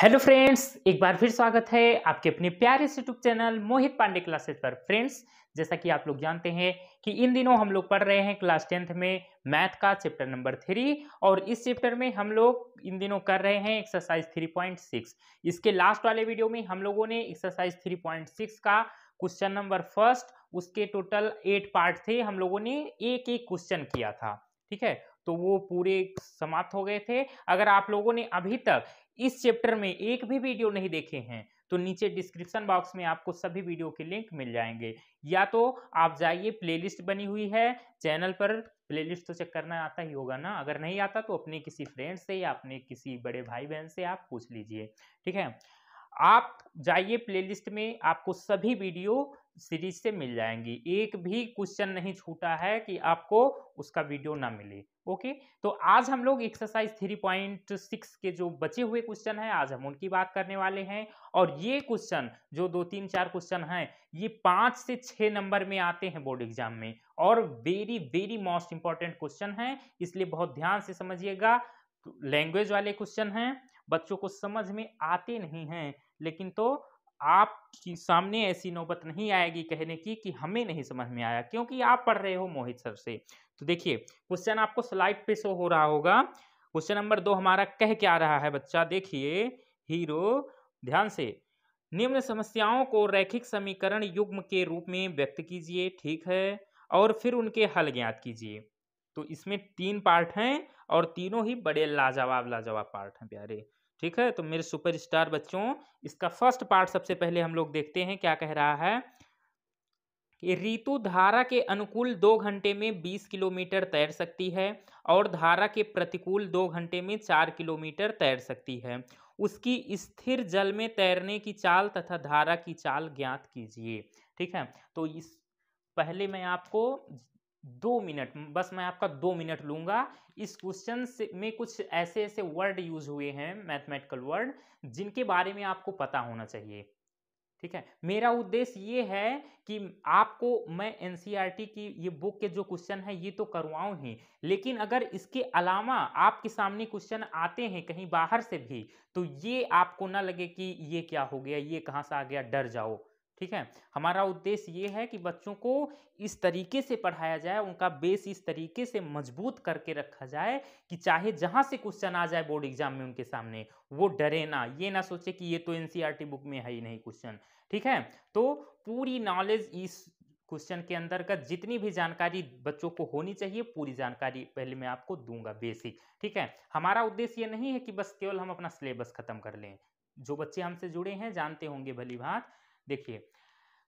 hello friends एक बार फिर स्वागत है आपके अपने प्यारे YouTube channel Mohit Pandey classes पर फ्रेंड्स जैसा कि आप लोग जानते हैं कि इन दिनों हम लोग पढ़ रहे हैं क्लास टेंथ में मैथ का चैप्टर नंबर थ्री और इस चैप्टर में हम लोग इन दिनों कर रहे हैं एक्सरसाइज थ्री पॉइंट सिक्स इसके लास्ट वाले वीडियो में हम लोगों ने एक्सरसाइज थ्री पॉइंट सिक्स का क्वेश्चन नंबर फर्स्ट उसके टोटल एट पार्ट थे हम लोगों ने एक एक क्वेश्चन किया था ठीक है तो वो पूरे समाप्त हो गए थे अगर आप लोगों ने अभी तक इस चैप्टर में एक भी वीडियो नहीं देखे हैं तो नीचे डिस्क्रिप्शन बॉक्स में आपको सभी वीडियो के लिंक मिल जाएंगे या तो आप जाइए प्लेलिस्ट बनी हुई है चैनल पर प्लेलिस्ट तो चेक करना आता ही होगा ना अगर नहीं आता तो अपने किसी फ्रेंड से या अपने किसी बड़े भाई बहन से आप पूछ लीजिए ठीक है आप जाइए प्लेलिस्ट में आपको सभी वीडियो सीरीज से मिल जाएंगी एक भी क्वेश्चन नहीं छूटा है कि आपको उसका वीडियो ना मिले ओके तो आज हम लोग एक्सरसाइज थ्री पॉइंट सिक्स के जो बचे हुए क्वेश्चन हैं आज हम उनकी बात करने वाले हैं और ये क्वेश्चन जो दो तीन चार क्वेश्चन हैं ये पाँच से छः नंबर में आते हैं बोर्ड एग्जाम में और very very most important question हैं इसलिए बहुत ध्यान से समझिएगा तो लैंग्वेज वाले क्वेश्चन हैं बच्चों को समझ में आते नहीं हैं लेकिन तो आपके सामने ऐसी नौबत नहीं आएगी कहने की कि हमें नहीं समझ में आया क्योंकि आप पढ़ रहे हो मोहित सर से तो देखिए क्वेश्चन आपको स्लाइड पे शो हो रहा होगा क्वेश्चन नंबर दो हमारा कह क्या रहा है बच्चा देखिए हीरो ध्यान से निम्न समस्याओं को रैखिक समीकरण युग्म के रूप में व्यक्त कीजिए ठीक है और फिर उनके हल ज्ञात कीजिए तो इसमें तीन पार्ट हैं और तीनों ही बड़े लाजवाब लाजवाब पार्ट हैं प्यारे ठीक है तो मेरे सुपरस्टार बच्चों इसका फर्स्ट पार्ट सबसे पहले हम लोग देखते हैं क्या कह रहा है कि ऋतु धारा के अनुकूल दो घंटे में बीस किलोमीटर तैर सकती है और धारा के प्रतिकूल दो घंटे में चार किलोमीटर तैर सकती है उसकी स्थिर जल में तैरने की चाल तथा धारा की चाल ज्ञात कीजिए ठीक है तो इस पहले मैं आपको दो मिनट बस मैं आपका दो मिनट लूंगा इस क्वेश्चन में कुछ ऐसे ऐसे वर्ड यूज हुए हैं मैथमेटिकल वर्ड जिनके बारे में आपको पता होना चाहिए ठीक है मेरा उद्देश्य ये है कि आपको मैं एन e की ये बुक के जो क्वेश्चन है ये तो करवाऊँ ही लेकिन अगर इसके अलावा आपके सामने क्वेश्चन आते हैं कहीं बाहर से भी तो ये आपको ना लगे कि ये क्या हो गया ये कहाँ से आ गया डर जाओ ठीक है हमारा उद्देश्य ये है कि बच्चों को इस तरीके से पढ़ाया जाए उनका बेस इस तरीके से मजबूत करके रखा जाए कि चाहे जहाँ से क्वेश्चन आ जाए बोर्ड एग्जाम में उनके सामने वो डरे ना ये ना सोचे कि ये तो एन बुक e में है ही नहीं क्वेश्चन ठीक है तो पूरी नॉलेज इस क्वेश्चन के अंतर्गत जितनी भी जानकारी बच्चों को होनी चाहिए पूरी जानकारी पहले मैं आपको दूंगा बेसिक ठीक है हमारा उद्देश्य ये नहीं है कि बस केवल हम अपना सिलेबस खत्म कर लें जो बच्चे हमसे जुड़े हैं जानते होंगे भली भात देखिए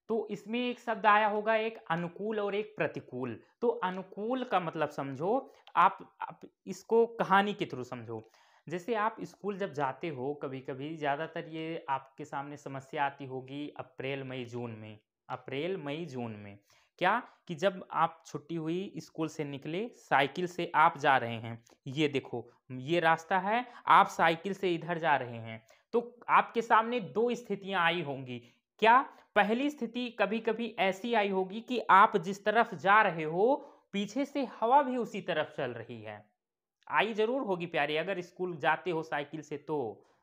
तो इसमें एक शब्द आया होगा एक अनुकूल और एक प्रतिकूल तो अनुकूल का मतलब समझो आप, आप इसको कहानी के थ्रू समझो जैसे आप स्कूल जब जाते हो कभी कभी ज़्यादातर ये आपके सामने समस्या आती होगी अप्रैल मई जून में अप्रैल मई जून में क्या कि जब आप छुट्टी हुई स्कूल से निकले साइकिल से आप जा रहे हैं ये देखो ये रास्ता है आप साइकिल से इधर जा रहे हैं तो आपके सामने दो स्थितियां आई होंगी क्या पहली स्थिति कभी कभी ऐसी आई होगी कि आप जिस तरफ जा रहे हो पीछे से हवा भी उसी तरफ चल रही है आई जरूर होगी प्यारी अगर स्कूल जाते हो साइकिल से तो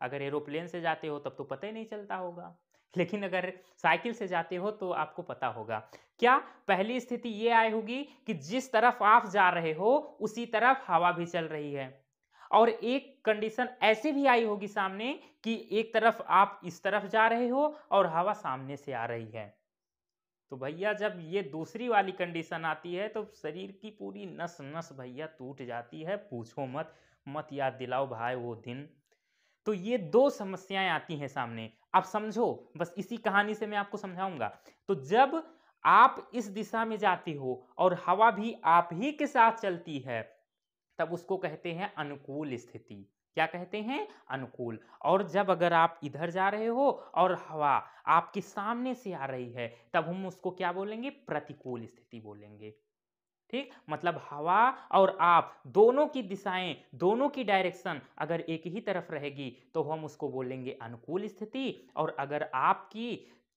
अगर एरोप्लेन से जाते हो तब तो पता ही नहीं चलता होगा लेकिन अगर साइकिल से जाते हो तो आपको पता होगा क्या पहली स्थिति ये आई होगी कि जिस तरफ आप जा रहे हो उसी तरफ हवा भी चल रही है और एक कंडीशन ऐसी भी आई होगी सामने कि एक तरफ आप इस तरफ जा रहे हो और हवा सामने से आ रही है तो भैया जब ये दूसरी वाली कंडीशन आती है तो शरीर की पूरी नस नस भैया टूट जाती है पूछो मत मत याद दिलाओ भाई वो दिन तो ये दो समस्याएं आती हैं सामने आप समझो बस इसी कहानी से मैं आपको समझाऊंगा तो जब आप इस दिशा में जाते हो और हवा भी आप ही के साथ चलती है तब उसको कहते हैं अनुकूल स्थिति क्या कहते हैं अनुकूल और जब अगर आप इधर जा रहे हो और हवा आपके सामने से आ रही है तब हम उसको क्या बोलेंगे प्रतिकूल स्थिति बोलेंगे ठीक मतलब हवा और आप दोनों की दिशाएं दोनों की डायरेक्शन अगर एक ही तरफ रहेगी तो हम उसको बोलेंगे अनुकूल स्थिति और अगर आपकी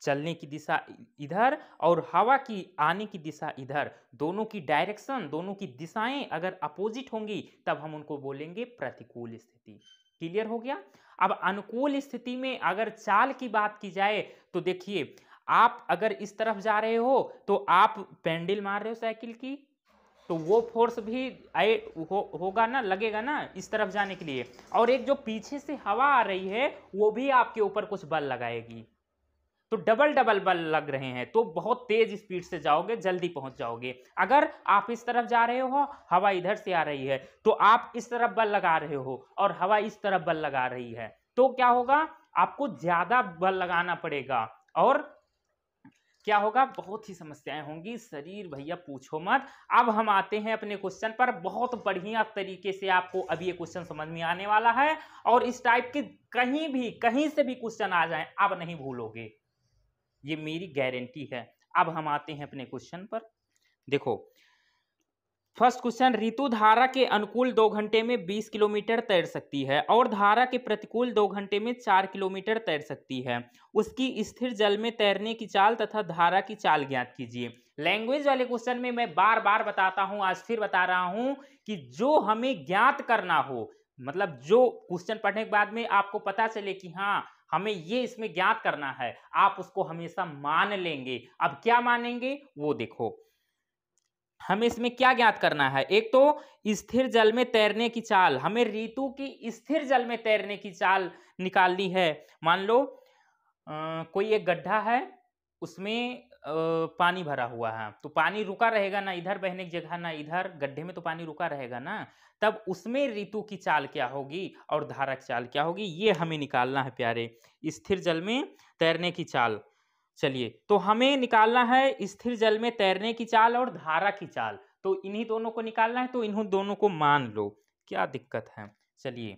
चलने की दिशा इधर और हवा की आने की दिशा इधर दोनों की डायरेक्शन दोनों की दिशाएं अगर अपोजिट होंगी तब हम उनको बोलेंगे प्रतिकूल स्थिति क्लियर हो गया अब अनुकूल स्थिति में अगर चाल की बात की जाए तो देखिए आप अगर इस तरफ जा रहे हो तो आप पेंडल मार रहे हो साइकिल की तो वो फोर्स भी आए हो, होगा ना लगेगा ना इस तरफ जाने के लिए और एक जो पीछे से हवा आ रही है वो भी आपके ऊपर कुछ बल लगाएगी तो डबल डबल बल लग रहे हैं तो बहुत तेज स्पीड से जाओगे जल्दी पहुंच जाओगे अगर आप इस तरफ जा रहे हो हवा इधर से आ रही है तो आप इस तरफ बल लगा रहे हो और हवा इस तरफ बल लगा रही है तो क्या होगा आपको ज्यादा बल लगाना पड़ेगा और क्या होगा बहुत ही समस्याएं होंगी शरीर भैया पूछो मत अब हम आते हैं अपने क्वेश्चन पर बहुत बढ़िया तरीके से आपको अभी ये क्वेश्चन समझ में आने वाला है और इस टाइप के कहीं भी कहीं से भी क्वेश्चन आ जाए आप नहीं भूलोगे ये मेरी गारंटी है अब हम आते हैं अपने क्वेश्चन पर देखो फर्स्ट क्वेश्चन ऋतु धारा के अनुकूल दो घंटे में बीस किलोमीटर तैर सकती है और धारा के प्रतिकूल दो घंटे में चार किलोमीटर तैर सकती है उसकी स्थिर जल में तैरने की चाल तथा धारा की चाल ज्ञात कीजिए लैंग्वेज वाले क्वेश्चन में मैं बार बार बताता हूँ आज फिर बता रहा हूँ कि जो हमें ज्ञात करना हो मतलब जो क्वेश्चन पढ़ने के बाद में आपको पता चले कि हाँ हमें ये इसमें ज्ञात करना है आप उसको हमेशा मान लेंगे अब क्या मानेंगे वो देखो हमें इसमें क्या ज्ञात करना है एक तो स्थिर जल में तैरने की चाल हमें ऋतु की स्थिर जल में तैरने की चाल निकालनी है मान लो आ, कोई एक गड्ढा है उसमें पानी भरा हुआ है तो पानी रुका रहेगा ना इधर बहने की जगह ना इधर गड्ढे में तो पानी रुका रहेगा ना तब उसमें ऋतु की चाल क्या होगी और धारा की चाल क्या होगी ये हमें निकालना है प्यारे स्थिर जल में तैरने की चाल चलिए तो हमें निकालना है स्थिर जल में तैरने की चाल और धारा की चाल तो इन्हीं दोनों को निकालना है तो इन्हों दोनों को मान लो क्या दिक्कत है चलिए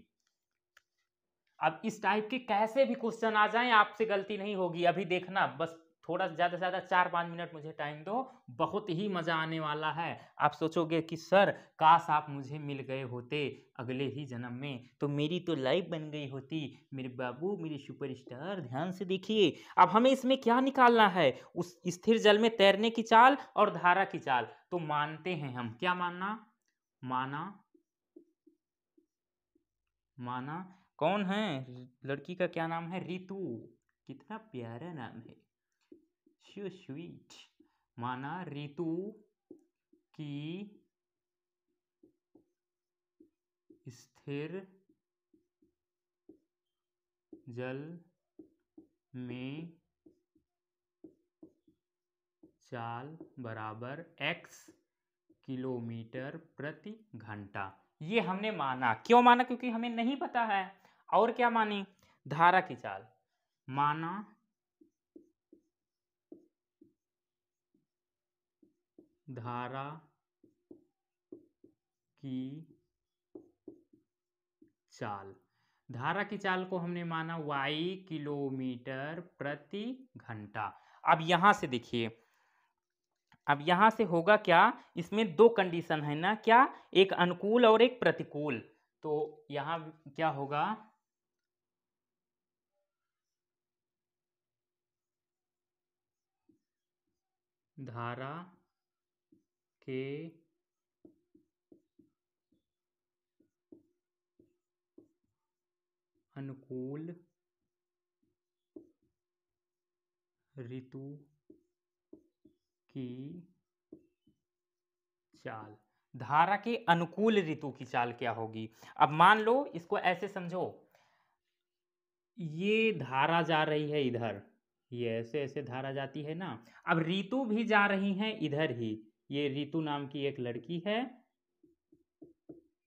अब इस टाइप के कैसे भी क्वेश्चन आ जाएं आपसे गलती नहीं होगी अभी देखना बस थोड़ा ज़्यादा से ज़्यादा चार पाँच मिनट मुझे टाइम दो बहुत ही मज़ा आने वाला है आप सोचोगे कि सर काश आप मुझे मिल गए होते अगले ही जन्म में तो मेरी तो लाइफ बन गई होती मेरे बाबू मेरे सुपरस्टार ध्यान से देखिए अब हमें इसमें क्या निकालना है उस स्थिर जल में तैरने की चाल और धारा की चाल तो मानते हैं हम क्या मानना माना माना कौन है लड़की का क्या नाम है रितु कितना प्यारा नाम है स्वीट माना ऋतु की स्थिर जल में चाल बराबर x किलोमीटर प्रति घंटा ये हमने माना क्यों माना क्योंकि हमें नहीं पता है और क्या मानी धारा की चाल माना धारा की चाल धारा की चाल को हमने माना वाई किलोमीटर प्रति घंटा अब यहां से देखिए अब यहां से होगा क्या इसमें दो कंडीशन है ना क्या एक अनुकूल और एक प्रतिकूल तो यहां क्या होगा धारा छः अनुकूल ऋतु की चाल धारा के अनुकूल ऋतु की चाल क्या होगी अब मान लो इसको ऐसे समझो ये धारा जा रही है इधर ये ऐसे ऐसे धारा जाती है ना अब ऋतु भी जा रही है इधर ही ये रितु नाम की एक लड़की है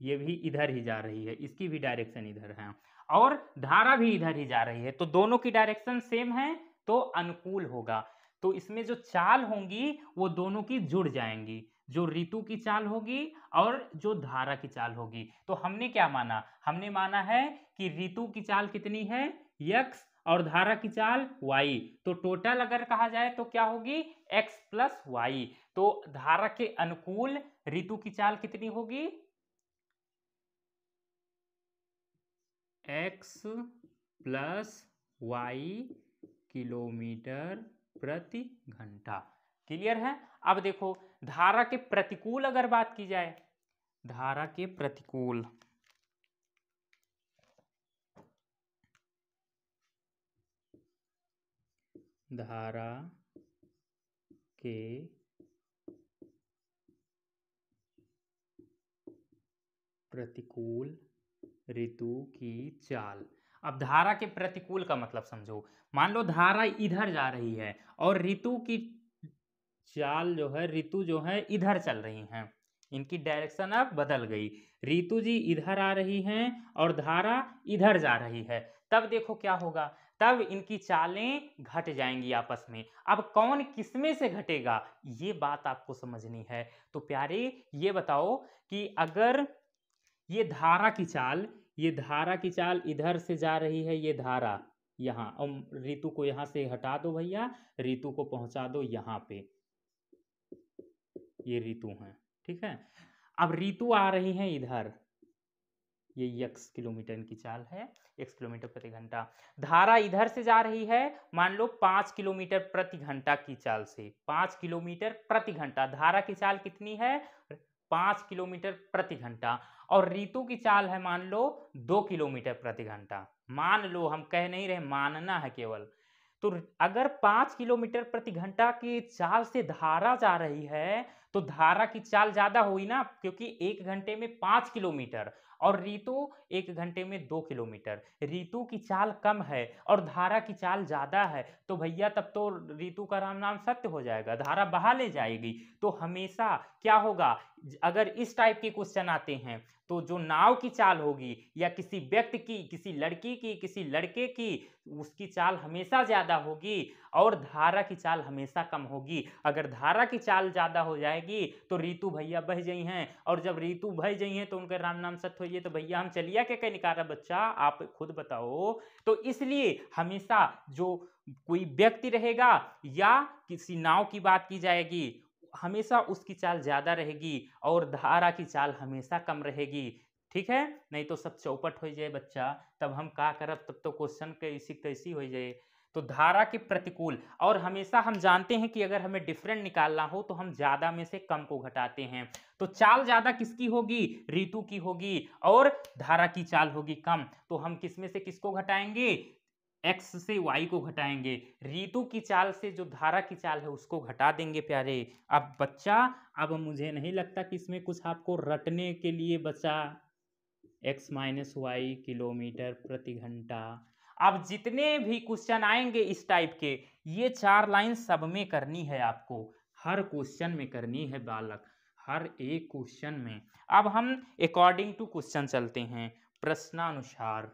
ये भी इधर ही जा रही है इसकी भी डायरेक्शन इधर है और धारा भी इधर ही जा रही है तो दोनों की डायरेक्शन सेम है तो अनुकूल होगा तो इसमें जो चाल होंगी वो दोनों की जुड़ जाएंगी जो ऋतु की चाल होगी और जो धारा की चाल होगी तो हमने क्या माना हमने माना है कि ऋतु की चाल कितनी है यक्ष और धारा की चाल वाई तो टोटल अगर कहा जाए तो क्या होगी एक्स प्लस वाई तो धारा के अनुकूल ऋतु की चाल कितनी होगी एक्स प्लस वाई किलोमीटर प्रति घंटा क्लियर है अब देखो धारा के प्रतिकूल अगर बात की जाए धारा के प्रतिकूल धारा के प्रतिकूल ऋतु की चाल अब धारा के प्रतिकूल का मतलब समझो मान लो धारा इधर जा रही है और ऋतु की चाल जो है ऋतु जो है इधर चल रही हैं इनकी डायरेक्शन अब बदल गई ऋतु जी इधर आ रही हैं और धारा इधर जा रही है तब देखो क्या होगा तब इनकी चालें घट जाएंगी आपस में अब कौन किसमें से घटेगा ये बात आपको समझनी है तो प्यारे ये बताओ कि अगर ये धारा की चाल ये धारा की चाल इधर से जा रही है ये धारा यहाँ और ऋतु को यहाँ से हटा दो भैया ऋतु को पहुंचा दो यहाँ पे ये ऋतु है ठीक है अब ऋतु आ रही है इधर ये यक्स किलोमीटर इनकी चाल है एक किलोमीटर प्रति घंटा धारा इधर से जा रही है मान लो पाँच किलोमीटर प्रति घंटा की चाल से पाँच किलोमीटर प्रति घंटा धारा की चाल कितनी है पाँच किलोमीटर प्रति घंटा और ऋतु की चाल है मान लो दो किलोमीटर प्रति घंटा मान लो हम कह नहीं रहे मानना है केवल तो अगर पाँच किलोमीटर प्रति घंटा की चाल से धारा जा रही है तो धारा की चाल ज़्यादा हुई ना क्योंकि एक घंटे में पाँच किलोमीटर और रीतु एक घंटे में दो किलोमीटर रीतु की चाल कम है और धारा की चाल ज़्यादा है तो भैया तब तो रीतु का राम नाम सत्य हो जाएगा धारा बहा ले जाएगी तो हमेशा क्या होगा अगर इस टाइप के क्वेश्चन आते हैं तो जो नाव की चाल होगी या किसी व्यक्ति की किसी लड़की की किसी लड़के की उसकी चाल हमेशा ज़्यादा होगी और धारा की चाल हमेशा कम होगी अगर धारा की चाल ज़्यादा हो जाएगी तो रीतु भैया बह जाई हैं और जब रीतु बह जाई हैं तो उनके राम नाम सत्य बोलिए तो भैया हम चलिया क्या कहीं निकाल रहे बच्चा आप खुद बताओ तो इसलिए हमेशा जो कोई व्यक्ति रहेगा या किसी नाव की बात की जाएगी हमेशा उसकी चाल ज़्यादा रहेगी और धारा की चाल हमेशा कम रहेगी ठीक है नहीं तो सब चौपट हो जाए बच्चा तब हम का करब तब तो क्वेश्चन कैसी कैसी हो जाए तो धारा के प्रतिकूल और हमेशा हम जानते हैं कि अगर हमें डिफरेंट निकालना हो तो हम ज़्यादा में से कम को घटाते हैं तो चाल ज़्यादा किसकी होगी ऋतु की होगी और धारा की चाल होगी कम तो हम किस में से किसको घटाएंगे एक्स से वाई को घटाएंगे ऋतु की चाल से जो धारा की चाल है उसको घटा देंगे प्यारे अब बच्चा अब मुझे नहीं लगता कि इसमें कुछ आपको रटने के लिए बचा एक्स माइनस वाई किलोमीटर प्रति घंटा अब जितने भी क्वेश्चन आएंगे इस टाइप के ये चार लाइन सब में करनी है आपको हर क्वेश्चन में करनी है बालक हर एक क्वेश्चन में अब हम अकॉर्डिंग टू क्वेश्चन चलते हैं प्रश्नानुसार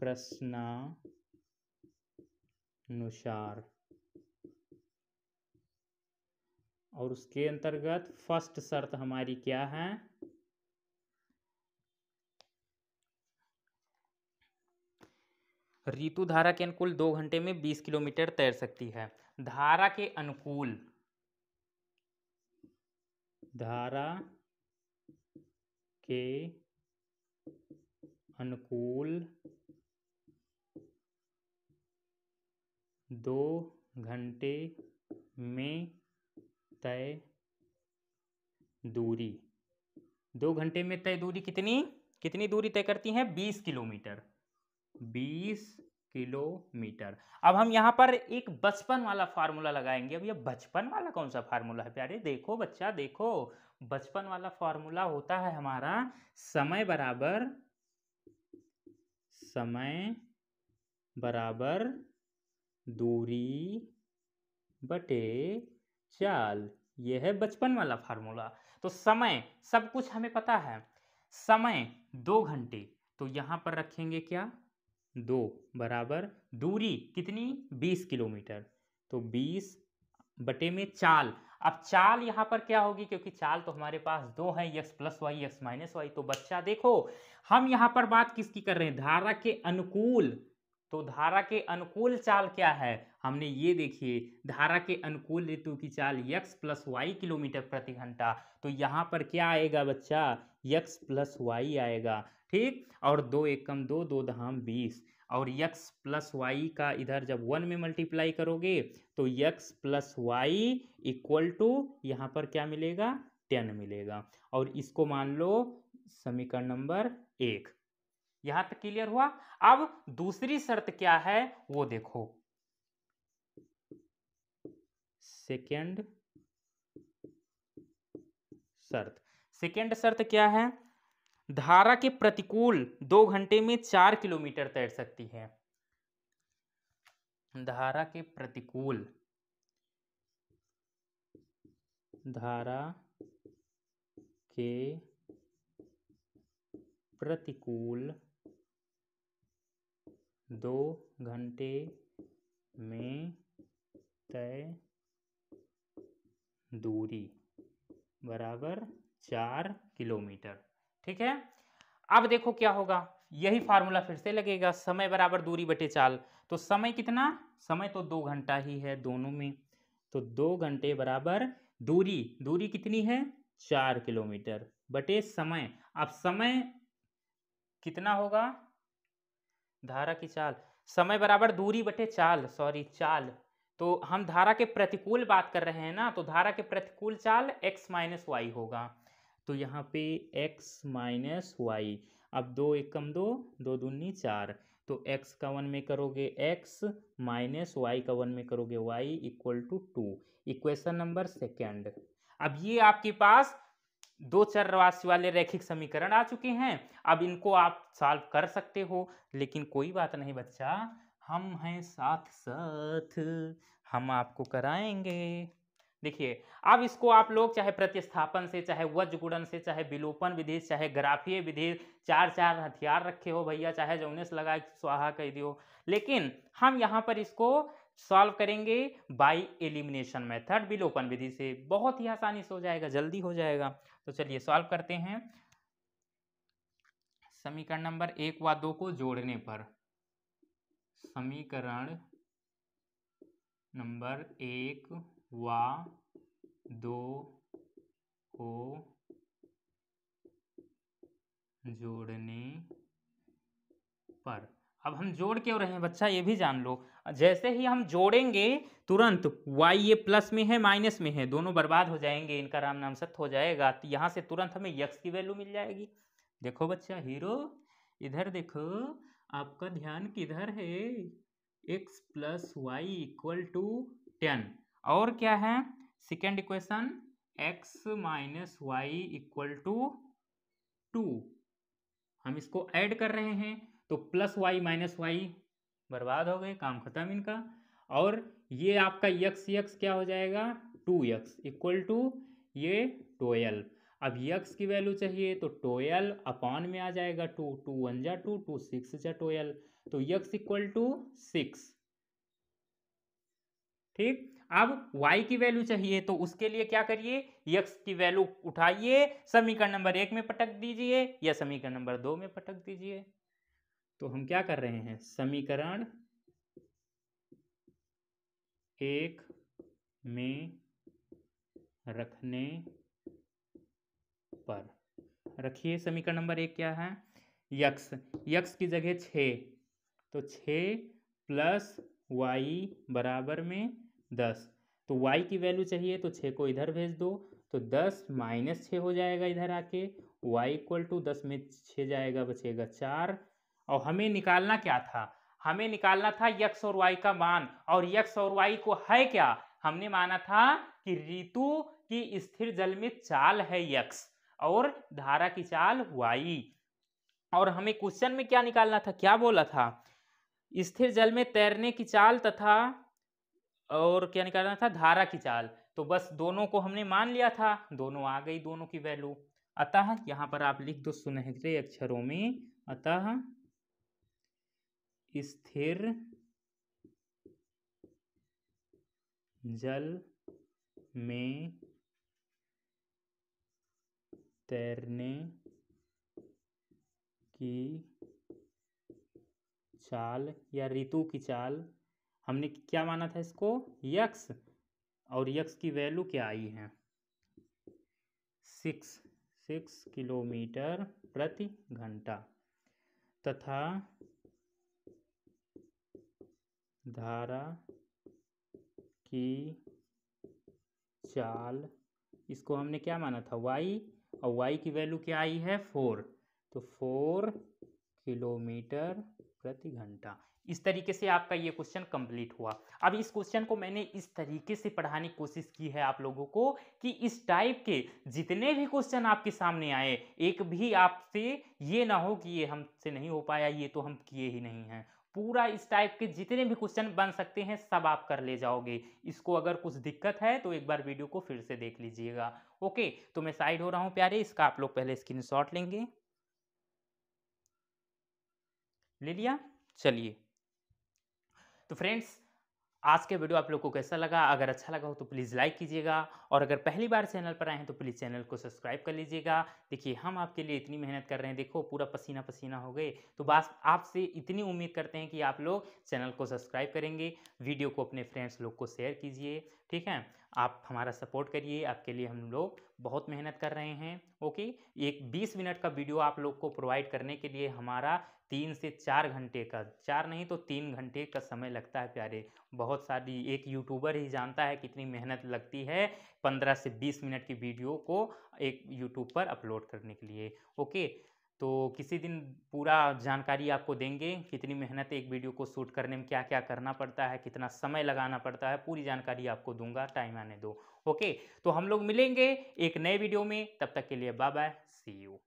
प्रश्नानुसार और उसके अंतर्गत फर्स्ट शर्त हमारी क्या है ऋतु धारा के अनुकूल दो घंटे में बीस किलोमीटर तैर सकती है धारा के अनुकूल धारा के अनुकूल दो घंटे में तय दूरी दो घंटे में तय दूरी कितनी कितनी दूरी तय करती हैं बीस किलोमीटर बीस किलोमीटर अब हम यहाँ पर एक बचपन वाला फार्मूला लगाएंगे अब ये बचपन वाला कौन सा फार्मूला है प्यारे देखो बच्चा देखो बचपन वाला फार्मूला होता है हमारा समय बराबर समय बराबर दूरी बटे चाल यह है बचपन वाला फार्मूला तो समय सब कुछ हमें पता है समय दो घंटे तो यहाँ पर रखेंगे क्या दो बराबर दूरी कितनी बीस किलोमीटर तो बीस बटे में चाल अब चाल यहाँ पर क्या होगी क्योंकि चाल तो हमारे पास दो है x plus y x minus y तो बच्चा देखो हम यहाँ पर बात किसकी कर रहे हैं धारा के अनुकूल तो धारा के अनुकूल चाल क्या है हमने ये देखिए धारा के अनुकूल ऋतु की चाल यक्स प्लस वाई किलोमीटर प्रति घंटा तो यहाँ पर क्या आएगा बच्चा यक्स प्लस वाई आएगा ठीक और दो एकम दो दो दहाम बीस और यक्स प्लस वाई का इधर जब वन में मल्टीप्लाई करोगे तो x plus y equal to यहाँ पर क्या मिलेगा टेन मिलेगा और इसको मान लो समीकरण नंबर एक यहां तक क्लियर हुआ अब दूसरी शर्त क्या है वो देखो सेकेंड शर्त सेकेंड शर्त क्या है धारा के प्रतिकूल दो घंटे में चार किलोमीटर तैर सकती है धारा के प्रतिकूल धारा के प्रतिकूल दो घंटे में तय दूरी बराबर चार किलोमीटर ठीक है अब देखो क्या होगा यही फार्मूला फिर से लगेगा समय बराबर दूरी बटे चाल तो समय कितना समय तो दो घंटा ही है दोनों में तो दो घंटे बराबर दूरी दूरी कितनी है चार किलोमीटर बटे समय अब समय कितना होगा धारा की चाल समय बराबर दूरी बटे चाल सॉरी चाल तो हम धारा के प्रतिकूल बात कर रहे हैं ना तो धारा के प्रतिकूल चाल x माइनस वाई होगा तो यहाँ पे x माइनस वाई अब दो एकम दो दो दूनी चार तो x का वन में करोगे x माइनस वाई का वन में करोगे y equal to two equation number second अब ये आपके पास दो चर राशि वाले रैखिक समीकरण आ चुके हैं अब इनको आप सॉल्व कर सकते हो लेकिन कोई बात नहीं बच्चा हम हैं साथ साथ हम आपको कराएंगे देखिए अब इसको आप लोग चाहे प्रतिस्थापन से चाहे वज्र से चाहे विलोपन विधि चाहे ग्राफीय विधि चार चार हथियार रखे हो भैया चाहे जो लगा स्वाहा कह दियो लेकिन हम यहाँ पर इसको सॉल्व करेंगे बाई एलिमिनेशन मेथड विलोपन विधि से बहुत ही आसानी से हो जाएगा जल्दी हो जाएगा तो चलिए सॉल्व करते हैं समीकरण नंबर एक व दो को जोड़ने पर समीकरण नंबर एक वा दो को जोड़ने पर अब हम जोड़ क्यों रहे हैं बच्चा ये भी जान लो जैसे ही हम जोड़ेंगे तुरंत y ये प्लस में है माइनस में है दोनों बर्बाद हो जाएंगे इनका राम नाम सत्य हो जाएगा तो यहाँ से तुरंत हमें यक्स की वैल्यू मिल जाएगी देखो बच्चा हीरो इधर देखो आपका ध्यान किधर है x plus y equal to ten और क्या है second equation x minus y equal to two हम इसको ऐड कर रहे हैं तो प्लस वाई माइनस वाई बर्बाद हो गए काम खत्म इनका और ये आपका यक्स यक्स क्या हो जाएगा टू यक्स इक्वल टू ये ट्वेल्व अब यक्स की वैल्यू चाहिए तो ट्वेल्व अपॉन में आ जाएगा टू टू वन जा टू टू सिक्स जा ट्वेल्व तो यक्स इक्वल टू सिक्स ठीक अब y की वैल्यू चाहिए तो उसके लिए क्या करिए x की वैल्यू उठाइए समीकरण नंबर एक में पटक दीजिए या समीकरण नंबर दो में पटक दीजिए तो हम क्या कर रहे हैं समीकरण एक में रखने पर रखिए समीकरण नंबर एक क्या है यक्स यक्स की जगह छ तो छ प्लस वाई बराबर में दस तो y की वैल्यू चाहिए तो छः को इधर भेज दो तो दस माइनस छः हो जाएगा इधर आके y इक्वल टू दस में छः जाएगा बचेगा चार और हमें निकालना क्या था हमें निकालना था यक्स और y का मान और यक्स और y को है क्या हमने माना था कि ऋतु की स्थिर जल में चाल है यक्स और धारा की चाल वाई और हमें क्वेश्चन में क्या निकालना था क्या बोला था स्थिर जल में तैरने की चाल तथा और क्या निकालना था धारा की चाल तो बस दोनों को हमने मान लिया था दोनों आ गई दोनों की वैल्यू अतः यहाँ पर आप लिख दो तो सुनहरे अक्षरों में अतः स्थिर जल में तैरने की चाल या ऋतु की चाल हमने क्या माना था इसको यक्स और यक्स की वैल्यू क्या आई है सिक्स सिक्स किलोमीटर प्रति घंटा तथा धारा की चाल इसको हमने क्या माना था वाई और वाई की वैल्यू क्या आई है फोर तो फोर किलोमीटर प्रति घंटा इस तरीके से आपका ये क्वेश्चन कंप्लीट हुआ अब इस क्वेश्चन को मैंने इस तरीके से पढ़ाने की कोशिश की है आप लोगों को कि इस टाइप के जितने भी क्वेश्चन आपके सामने आए एक भी आपसे ये ना हो कि ये हमसे नहीं हो पाया ये तो हम किए ही नहीं हैं पूरा इस टाइप के जितने भी क्वेश्चन बन सकते हैं सब आप कर ले जाओगे इसको अगर कुछ दिक्कत है तो एक बार वीडियो को फिर से देख लीजिएगा ओके तो मैं साइड हो रहा हूँ प्यारे इसका आप लोग पहले स्क्रीन लेंगे ले लिया चलिए तो फ्रेंड्स आज के वीडियो आप लोग को कैसा लगा अगर अच्छा लगा हो तो प्लीज़ लाइक कीजिएगा और अगर पहली बार चैनल पर आए हैं तो प्लीज़ चैनल को सब्सक्राइब कर लीजिएगा देखिए हम आपके लिए इतनी मेहनत कर रहे हैं देखो पूरा पसीना पसीना हो गए तो बस आपसे इतनी उम्मीद करते हैं कि आप लोग चैनल को सब्सक्राइब करेंगे वीडियो को अपने फ्रेंड्स लोग को शेयर कीजिए ठीक है आप हमारा सपोर्ट करिए आपके लिए हम लोग बहुत मेहनत कर रहे हैं ओके एक 20 मिनट का वीडियो आप लोग को प्रोवाइड करने के लिए हमारा तीन से चार घंटे का चार नहीं तो तीन घंटे का समय लगता है प्यारे बहुत सारी एक यूट्यूबर ही जानता है कितनी मेहनत लगती है पंद्रह से बीस मिनट की वीडियो को एक यूट्यूब पर अपलोड करने के लिए ओके तो किसी दिन पूरा जानकारी आपको देंगे कितनी मेहनत एक वीडियो को शूट करने में क्या क्या करना पड़ता है कितना समय लगाना पड़ता है पूरी जानकारी आपको दूंगा टाइम आने दो ओके तो हम लोग मिलेंगे एक नए वीडियो में तब तक के लिए बाय बाय सी यू